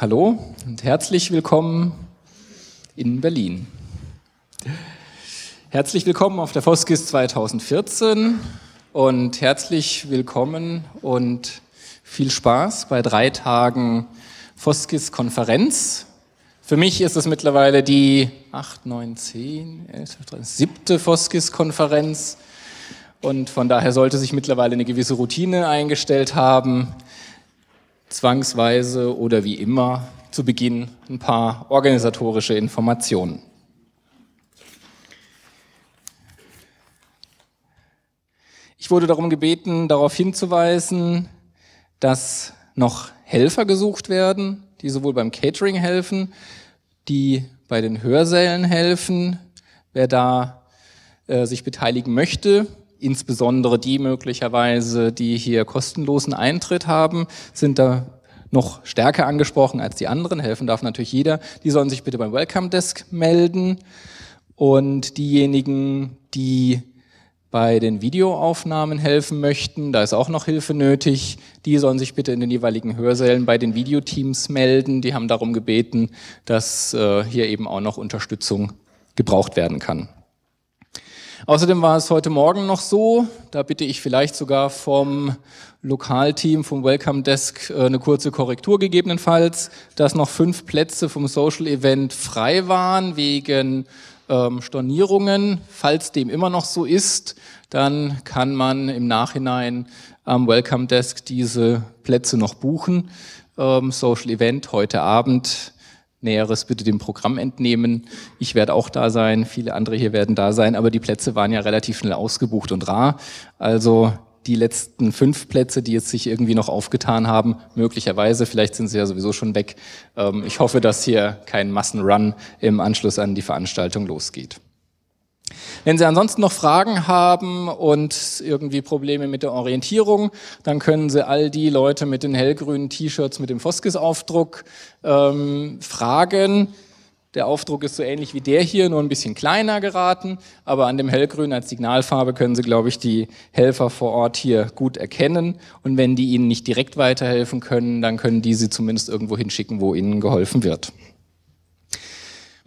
Hallo und herzlich willkommen in Berlin. Herzlich willkommen auf der Foskis 2014 und herzlich willkommen und viel Spaß bei drei Tagen Foskis Konferenz. Für mich ist es mittlerweile die 8, 9, 10, 11, 13, siebte Foskis Konferenz und von daher sollte sich mittlerweile eine gewisse Routine eingestellt haben zwangsweise oder wie immer zu Beginn ein paar organisatorische Informationen. Ich wurde darum gebeten, darauf hinzuweisen, dass noch Helfer gesucht werden, die sowohl beim Catering helfen, die bei den Hörsälen helfen. Wer da äh, sich beteiligen möchte, insbesondere die möglicherweise, die hier kostenlosen Eintritt haben, sind da noch stärker angesprochen als die anderen. Helfen darf natürlich jeder. Die sollen sich bitte beim Welcome Desk melden. Und diejenigen, die bei den Videoaufnahmen helfen möchten, da ist auch noch Hilfe nötig, die sollen sich bitte in den jeweiligen Hörsälen bei den Videoteams melden. Die haben darum gebeten, dass äh, hier eben auch noch Unterstützung gebraucht werden kann. Außerdem war es heute Morgen noch so, da bitte ich vielleicht sogar vom Lokalteam, vom Welcome Desk äh, eine kurze Korrektur gegebenenfalls, dass noch fünf Plätze vom Social Event frei waren wegen ähm, Stornierungen. Falls dem immer noch so ist, dann kann man im Nachhinein am Welcome Desk diese Plätze noch buchen. Ähm, Social Event heute Abend Näheres bitte dem Programm entnehmen. Ich werde auch da sein, viele andere hier werden da sein, aber die Plätze waren ja relativ schnell ausgebucht und rar. Also die letzten fünf Plätze, die jetzt sich irgendwie noch aufgetan haben, möglicherweise, vielleicht sind sie ja sowieso schon weg. Ähm, ich hoffe, dass hier kein Massenrun im Anschluss an die Veranstaltung losgeht. Wenn Sie ansonsten noch Fragen haben und irgendwie Probleme mit der Orientierung, dann können Sie all die Leute mit den hellgrünen T-Shirts mit dem Foskis-Aufdruck ähm, fragen. Der Aufdruck ist so ähnlich wie der hier, nur ein bisschen kleiner geraten, aber an dem hellgrün als Signalfarbe können Sie, glaube ich, die Helfer vor Ort hier gut erkennen. Und wenn die Ihnen nicht direkt weiterhelfen können, dann können die Sie zumindest irgendwo hinschicken, wo Ihnen geholfen wird.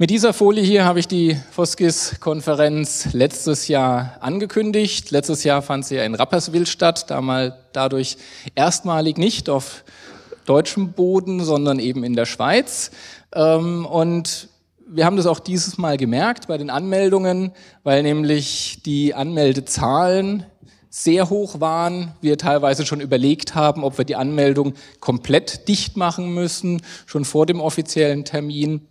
Mit dieser Folie hier habe ich die Foskis-Konferenz letztes Jahr angekündigt. Letztes Jahr fand sie ja in Rapperswil statt, damals dadurch erstmalig nicht auf deutschem Boden, sondern eben in der Schweiz. Ähm, und wir haben das auch dieses Mal gemerkt bei den Anmeldungen, weil nämlich die Anmeldezahlen sehr hoch waren, wir teilweise schon überlegt haben, ob wir die Anmeldung komplett dicht machen müssen, schon vor dem offiziellen Termin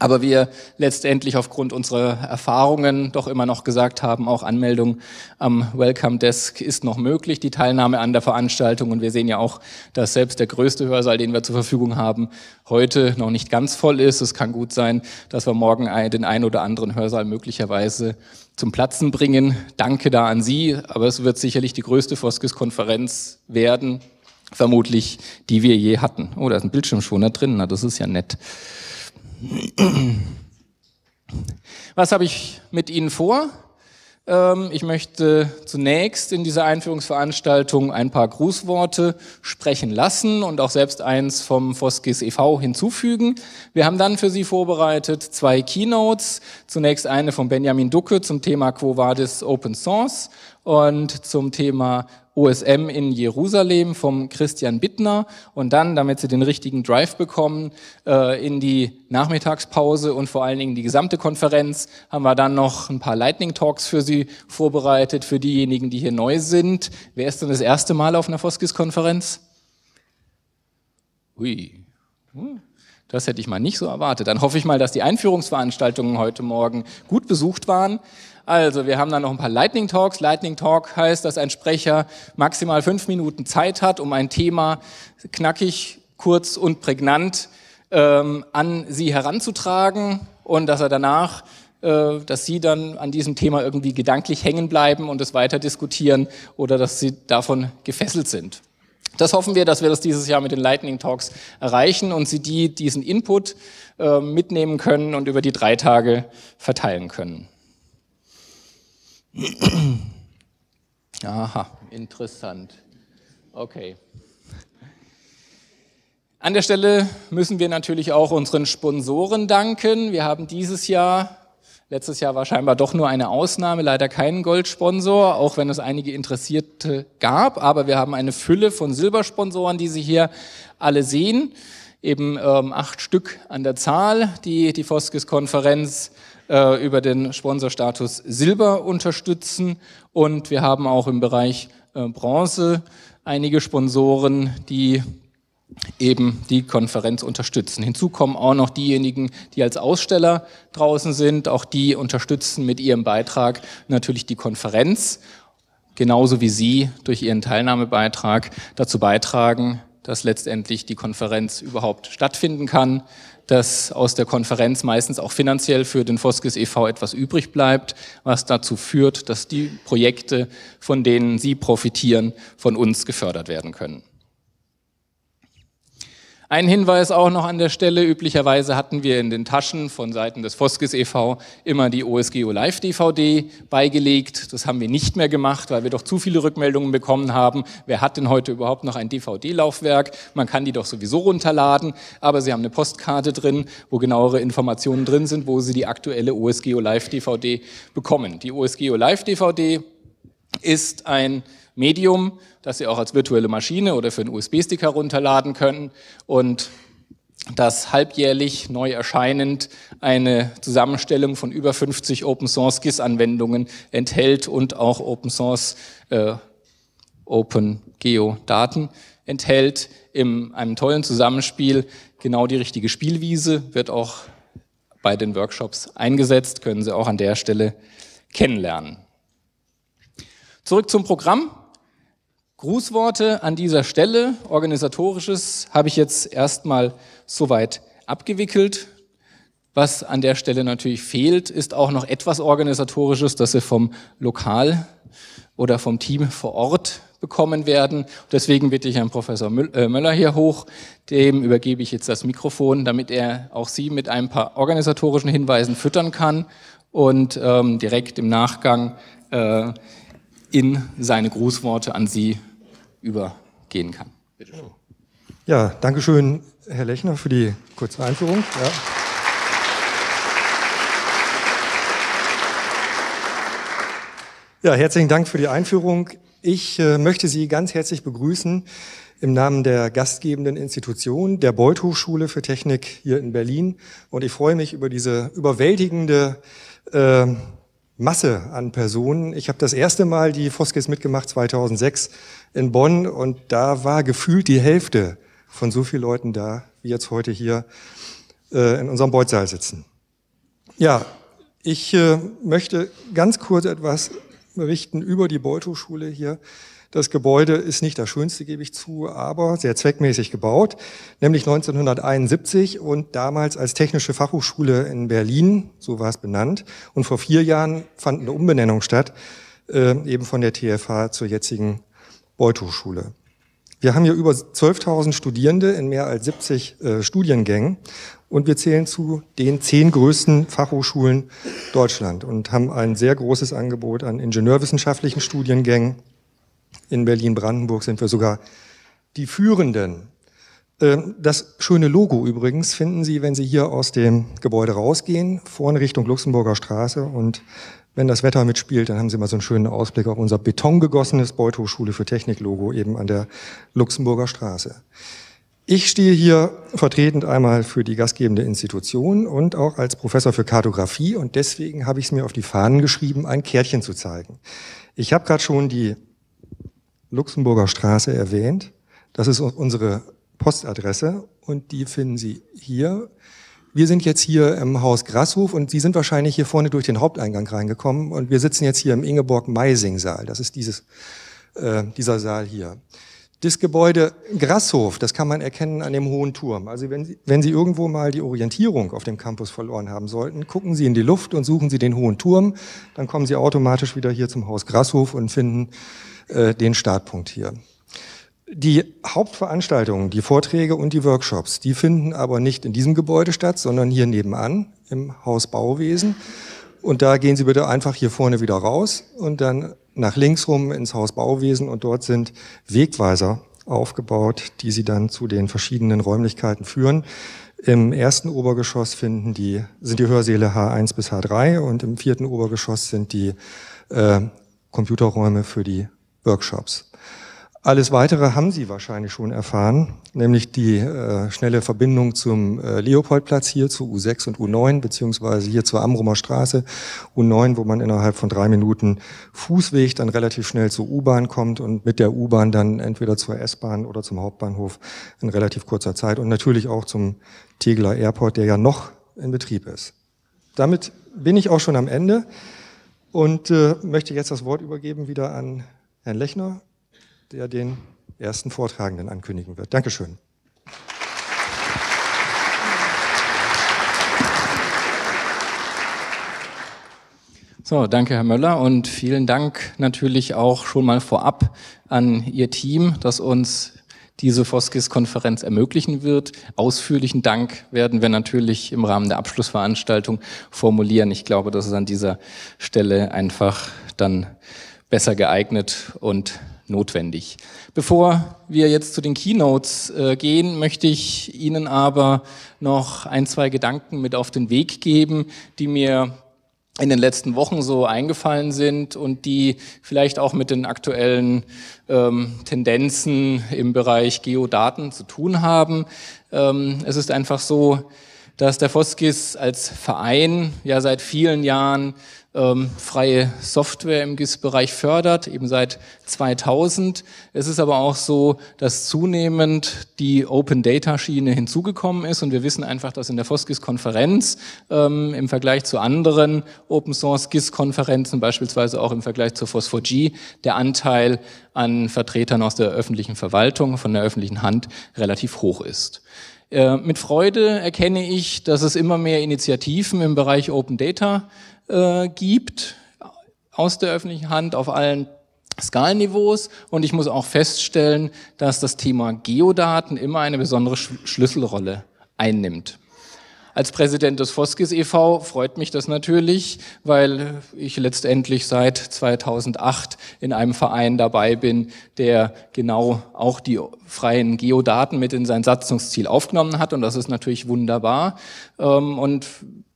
aber wir letztendlich aufgrund unserer Erfahrungen doch immer noch gesagt haben, auch Anmeldung am Welcome Desk ist noch möglich, die Teilnahme an der Veranstaltung. Und wir sehen ja auch, dass selbst der größte Hörsaal, den wir zur Verfügung haben, heute noch nicht ganz voll ist. Es kann gut sein, dass wir morgen den ein oder anderen Hörsaal möglicherweise zum Platzen bringen. Danke da an Sie, aber es wird sicherlich die größte Foskes-Konferenz werden, vermutlich, die wir je hatten. Oh, da ist ein Bildschirmschoner drin, na, das ist ja nett. Was habe ich mit Ihnen vor? Ähm, ich möchte zunächst in dieser Einführungsveranstaltung ein paar Grußworte sprechen lassen und auch selbst eins vom Foskis e.V. hinzufügen. Wir haben dann für Sie vorbereitet zwei Keynotes. Zunächst eine von Benjamin Ducke zum Thema Quo Vadis Open Source und zum Thema OSM in Jerusalem vom Christian Bittner und dann, damit Sie den richtigen Drive bekommen, äh, in die Nachmittagspause und vor allen Dingen die gesamte Konferenz haben wir dann noch ein paar Lightning Talks für Sie vorbereitet, für diejenigen, die hier neu sind. Wer ist denn das erste Mal auf einer Foskis-Konferenz? Hui. Hm. Das hätte ich mal nicht so erwartet. Dann hoffe ich mal, dass die Einführungsveranstaltungen heute Morgen gut besucht waren. Also, wir haben dann noch ein paar Lightning Talks. Lightning Talk heißt, dass ein Sprecher maximal fünf Minuten Zeit hat, um ein Thema knackig, kurz und prägnant ähm, an Sie heranzutragen und dass er danach äh, dass Sie dann an diesem Thema irgendwie gedanklich hängen bleiben und es weiter diskutieren oder dass Sie davon gefesselt sind. Das hoffen wir, dass wir das dieses Jahr mit den Lightning Talks erreichen und Sie die, diesen Input äh, mitnehmen können und über die drei Tage verteilen können. Aha, interessant. Okay. An der Stelle müssen wir natürlich auch unseren Sponsoren danken. Wir haben dieses Jahr Letztes Jahr war scheinbar doch nur eine Ausnahme, leider keinen Goldsponsor, auch wenn es einige Interessierte gab. Aber wir haben eine Fülle von Silbersponsoren, die Sie hier alle sehen. Eben ähm, acht Stück an der Zahl, die die Foskes-Konferenz äh, über den Sponsorstatus Silber unterstützen. Und wir haben auch im Bereich äh, Bronze einige Sponsoren, die eben die Konferenz unterstützen. Hinzu kommen auch noch diejenigen, die als Aussteller draußen sind. Auch die unterstützen mit ihrem Beitrag natürlich die Konferenz, genauso wie Sie durch Ihren Teilnahmebeitrag dazu beitragen, dass letztendlich die Konferenz überhaupt stattfinden kann, dass aus der Konferenz meistens auch finanziell für den Foskis e.V. etwas übrig bleibt, was dazu führt, dass die Projekte, von denen Sie profitieren, von uns gefördert werden können. Ein Hinweis auch noch an der Stelle. Üblicherweise hatten wir in den Taschen von Seiten des Foskes e.V. immer die OSGO Live DVD beigelegt. Das haben wir nicht mehr gemacht, weil wir doch zu viele Rückmeldungen bekommen haben. Wer hat denn heute überhaupt noch ein DVD-Laufwerk? Man kann die doch sowieso runterladen. Aber sie haben eine Postkarte drin, wo genauere Informationen drin sind, wo sie die aktuelle OSGO Live DVD bekommen. Die OSGO Live DVD ist ein Medium, das Sie auch als virtuelle Maschine oder für einen USB-Stick herunterladen können und das halbjährlich neu erscheinend eine Zusammenstellung von über 50 Open Source GIS-Anwendungen enthält und auch Open Source äh, Open Geo Daten enthält, in einem tollen Zusammenspiel genau die richtige Spielwiese, wird auch bei den Workshops eingesetzt, können Sie auch an der Stelle kennenlernen. Zurück zum Programm. Grußworte an dieser Stelle, organisatorisches, habe ich jetzt erstmal soweit abgewickelt. Was an der Stelle natürlich fehlt, ist auch noch etwas organisatorisches, das wir vom Lokal oder vom Team vor Ort bekommen werden. Deswegen bitte ich Herrn Professor äh, Möller hier hoch. Dem übergebe ich jetzt das Mikrofon, damit er auch Sie mit ein paar organisatorischen Hinweisen füttern kann und ähm, direkt im Nachgang äh, in seine Grußworte an Sie übergehen kann. Bitte schön. Ja, danke schön, Herr Lechner, für die kurze Einführung. Ja. Ja, herzlichen Dank für die Einführung. Ich äh, möchte Sie ganz herzlich begrüßen im Namen der gastgebenden Institution, der Beuth Hochschule für Technik hier in Berlin. Und ich freue mich über diese überwältigende äh, Masse an Personen. Ich habe das erste Mal die Foskes mitgemacht 2006 in Bonn und da war gefühlt die Hälfte von so vielen Leuten da, wie jetzt heute hier äh, in unserem Beutsaal sitzen. Ja, ich äh, möchte ganz kurz etwas berichten über die Beuthochschule hochschule hier. Das Gebäude ist nicht das schönste, gebe ich zu, aber sehr zweckmäßig gebaut, nämlich 1971 und damals als Technische Fachhochschule in Berlin, so war es benannt. Und vor vier Jahren fand eine Umbenennung statt, äh, eben von der TFH zur jetzigen Beuth-Hochschule. Wir haben hier über 12.000 Studierende in mehr als 70 äh, Studiengängen und wir zählen zu den zehn größten Fachhochschulen Deutschland und haben ein sehr großes Angebot an ingenieurwissenschaftlichen Studiengängen, in Berlin-Brandenburg sind wir sogar die Führenden. Ähm, das schöne Logo übrigens finden Sie, wenn Sie hier aus dem Gebäude rausgehen, vorne Richtung Luxemburger Straße. Und wenn das Wetter mitspielt, dann haben Sie mal so einen schönen Ausblick auf unser betongegossenes Beuthochschule für Technik-Logo eben an der Luxemburger Straße. Ich stehe hier vertretend einmal für die gastgebende Institution und auch als Professor für Kartografie und deswegen habe ich es mir auf die Fahnen geschrieben, ein Kärtchen zu zeigen. Ich habe gerade schon die Luxemburger Straße erwähnt. Das ist unsere Postadresse und die finden Sie hier. Wir sind jetzt hier im Haus Grashof und Sie sind wahrscheinlich hier vorne durch den Haupteingang reingekommen und wir sitzen jetzt hier im Ingeborg-Meising-Saal. Das ist dieses, äh, dieser Saal hier. Das Gebäude Grashof, das kann man erkennen an dem hohen Turm. Also wenn Sie, wenn Sie irgendwo mal die Orientierung auf dem Campus verloren haben sollten, gucken Sie in die Luft und suchen Sie den hohen Turm, dann kommen Sie automatisch wieder hier zum Haus Grashof und finden äh, den Startpunkt hier. Die Hauptveranstaltungen, die Vorträge und die Workshops, die finden aber nicht in diesem Gebäude statt, sondern hier nebenan im Haus Bauwesen. Und da gehen Sie bitte einfach hier vorne wieder raus und dann nach links rum ins Haus Bauwesen und dort sind Wegweiser aufgebaut, die Sie dann zu den verschiedenen Räumlichkeiten führen. Im ersten Obergeschoss finden die, sind die Hörsäle H1 bis H3 und im vierten Obergeschoss sind die äh, Computerräume für die Workshops. Alles Weitere haben Sie wahrscheinlich schon erfahren, nämlich die äh, schnelle Verbindung zum äh, Leopoldplatz hier zu U6 und U9, beziehungsweise hier zur Amrumer Straße U9, wo man innerhalb von drei Minuten Fußweg dann relativ schnell zur U-Bahn kommt und mit der U-Bahn dann entweder zur S-Bahn oder zum Hauptbahnhof in relativ kurzer Zeit und natürlich auch zum Tegeler Airport, der ja noch in Betrieb ist. Damit bin ich auch schon am Ende und äh, möchte jetzt das Wort übergeben wieder an Herrn Lechner, der den ersten Vortragenden ankündigen wird. Dankeschön. So, danke Herr Möller und vielen Dank natürlich auch schon mal vorab an Ihr Team, das uns diese Foskis-Konferenz ermöglichen wird. Ausführlichen Dank werden wir natürlich im Rahmen der Abschlussveranstaltung formulieren. Ich glaube, das ist an dieser Stelle einfach dann besser geeignet und notwendig. Bevor wir jetzt zu den Keynotes äh, gehen, möchte ich Ihnen aber noch ein, zwei Gedanken mit auf den Weg geben, die mir in den letzten Wochen so eingefallen sind und die vielleicht auch mit den aktuellen ähm, Tendenzen im Bereich Geodaten zu tun haben. Ähm, es ist einfach so, dass der Foskis als Verein ja seit vielen Jahren ähm, freie Software im GIS-Bereich fördert, eben seit 2000. Es ist aber auch so, dass zunehmend die Open-Data-Schiene hinzugekommen ist und wir wissen einfach, dass in der Foskis-Konferenz ähm, im Vergleich zu anderen Open-Source-GIS-Konferenzen, beispielsweise auch im Vergleich zur Phosphor-G, der Anteil an Vertretern aus der öffentlichen Verwaltung, von der öffentlichen Hand relativ hoch ist. Äh, mit Freude erkenne ich, dass es immer mehr Initiativen im Bereich Open Data äh, gibt, aus der öffentlichen Hand auf allen Skalenniveaus und ich muss auch feststellen, dass das Thema Geodaten immer eine besondere Schlüsselrolle einnimmt. Als Präsident des Foskis e.V. freut mich das natürlich, weil ich letztendlich seit 2008 in einem Verein dabei bin, der genau auch die freien Geodaten mit in sein Satzungsziel aufgenommen hat. Und das ist natürlich wunderbar. Ähm, und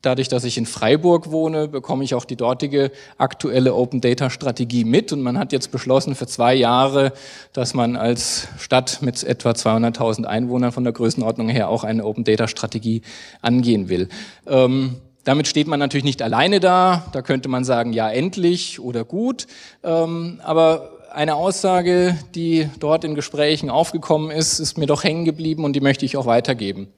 Dadurch, dass ich in Freiburg wohne, bekomme ich auch die dortige aktuelle Open Data Strategie mit. Und man hat jetzt beschlossen für zwei Jahre, dass man als Stadt mit etwa 200.000 Einwohnern von der Größenordnung her auch eine Open Data Strategie angehen will. Ähm, damit steht man natürlich nicht alleine da. Da könnte man sagen, ja, endlich oder gut. Ähm, aber eine Aussage, die dort in Gesprächen aufgekommen ist, ist mir doch hängen geblieben und die möchte ich auch weitergeben.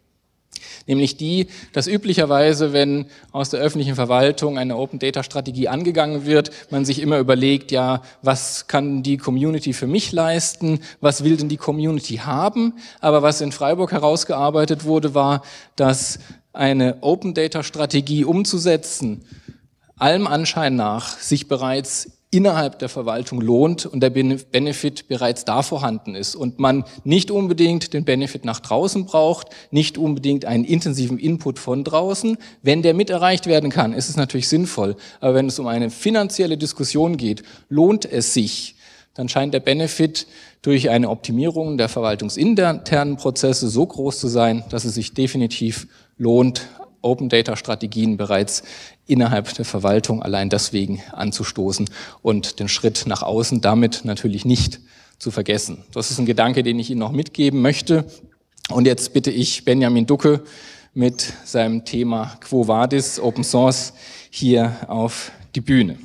Nämlich die, dass üblicherweise, wenn aus der öffentlichen Verwaltung eine Open Data Strategie angegangen wird, man sich immer überlegt, ja, was kann die Community für mich leisten? Was will denn die Community haben? Aber was in Freiburg herausgearbeitet wurde, war, dass eine Open Data Strategie umzusetzen, allem Anschein nach sich bereits innerhalb der Verwaltung lohnt und der Benefit bereits da vorhanden ist und man nicht unbedingt den Benefit nach draußen braucht, nicht unbedingt einen intensiven Input von draußen. Wenn der mit erreicht werden kann, ist es natürlich sinnvoll. Aber wenn es um eine finanzielle Diskussion geht, lohnt es sich, dann scheint der Benefit durch eine Optimierung der verwaltungsinternen Prozesse so groß zu sein, dass es sich definitiv lohnt, Open Data Strategien bereits innerhalb der Verwaltung allein deswegen anzustoßen und den Schritt nach außen damit natürlich nicht zu vergessen. Das ist ein Gedanke, den ich Ihnen noch mitgeben möchte. Und jetzt bitte ich Benjamin Ducke mit seinem Thema Quo Vadis Open Source hier auf die Bühne.